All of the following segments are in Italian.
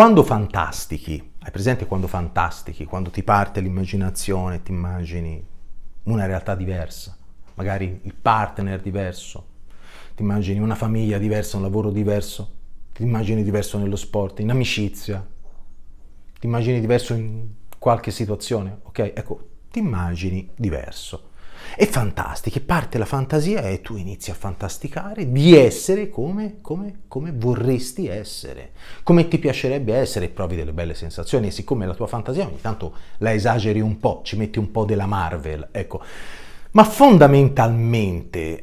Quando fantastichi, hai presente quando fantastichi, quando ti parte l'immaginazione, ti immagini una realtà diversa, magari il partner diverso, ti immagini una famiglia diversa, un lavoro diverso, ti immagini diverso nello sport, in amicizia, ti immagini diverso in qualche situazione, ok? Ecco, ti immagini diverso è fantastiche, parte la fantasia e tu inizi a fantasticare di essere come, come, come vorresti essere, come ti piacerebbe essere, e provi delle belle sensazioni e siccome la tua fantasia ogni tanto la esageri un po', ci metti un po' della Marvel, ecco, ma fondamentalmente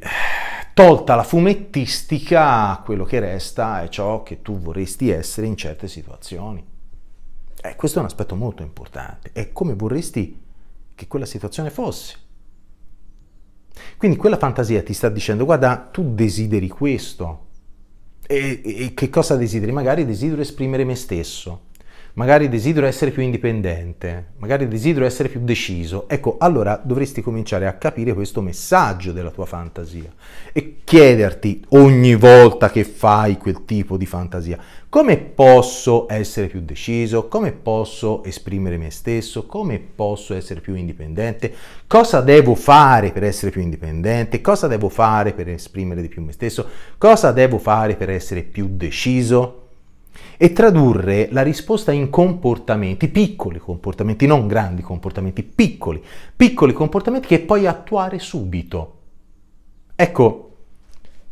tolta la fumettistica, quello che resta è ciò che tu vorresti essere in certe situazioni. Eh, questo è un aspetto molto importante, è come vorresti che quella situazione fosse. Quindi quella fantasia ti sta dicendo guarda tu desideri questo e, e che cosa desideri? Magari desidero esprimere me stesso magari desidero essere più indipendente, magari desidero essere più deciso. Ecco, allora dovresti cominciare a capire questo messaggio della tua fantasia e chiederti ogni volta che fai quel tipo di fantasia, come posso essere più deciso, come posso esprimere me stesso, come posso essere più indipendente, cosa devo fare per essere più indipendente, cosa devo fare per esprimere di più me stesso, cosa devo fare per essere più deciso e tradurre la risposta in comportamenti, piccoli comportamenti, non grandi comportamenti, piccoli, piccoli comportamenti che puoi attuare subito. Ecco,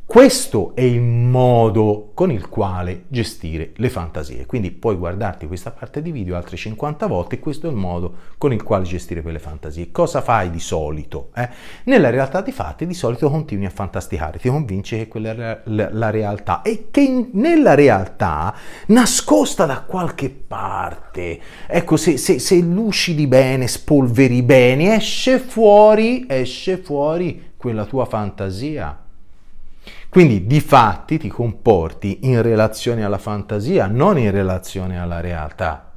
questo è il modo con il quale gestire le fantasie. Quindi puoi guardarti questa parte di video altre 50 volte e questo è il modo con il quale gestire quelle fantasie. Cosa fai di solito? Eh? Nella realtà dei fatti di solito continui a fantasticare, ti convinci che quella è la, la realtà e che in, nella realtà nascosta da qualche parte, ecco se, se, se lucidi bene, spolveri bene, esce fuori, esce fuori quella tua fantasia quindi di fatti ti comporti in relazione alla fantasia, non in relazione alla realtà.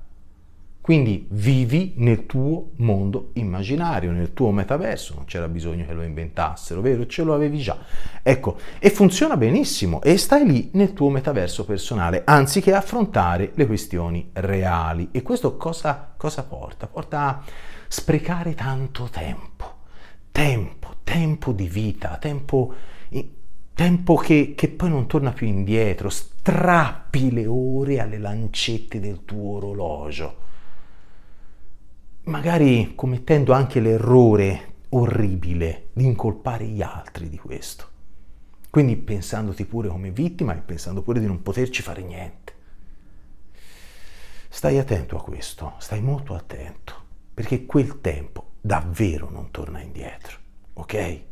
Quindi vivi nel tuo mondo immaginario, nel tuo metaverso, non c'era bisogno che lo inventassero, vero? Ce lo avevi già. Ecco, e funziona benissimo e stai lì nel tuo metaverso personale, anziché affrontare le questioni reali. E questo cosa, cosa porta? Porta a sprecare tanto tempo, tempo, tempo di vita, tempo tempo che, che, poi non torna più indietro, strappi le ore alle lancette del tuo orologio, magari commettendo anche l'errore orribile di incolpare gli altri di questo, quindi pensandoti pure come vittima e pensando pure di non poterci fare niente. Stai attento a questo, stai molto attento, perché quel tempo davvero non torna indietro, ok?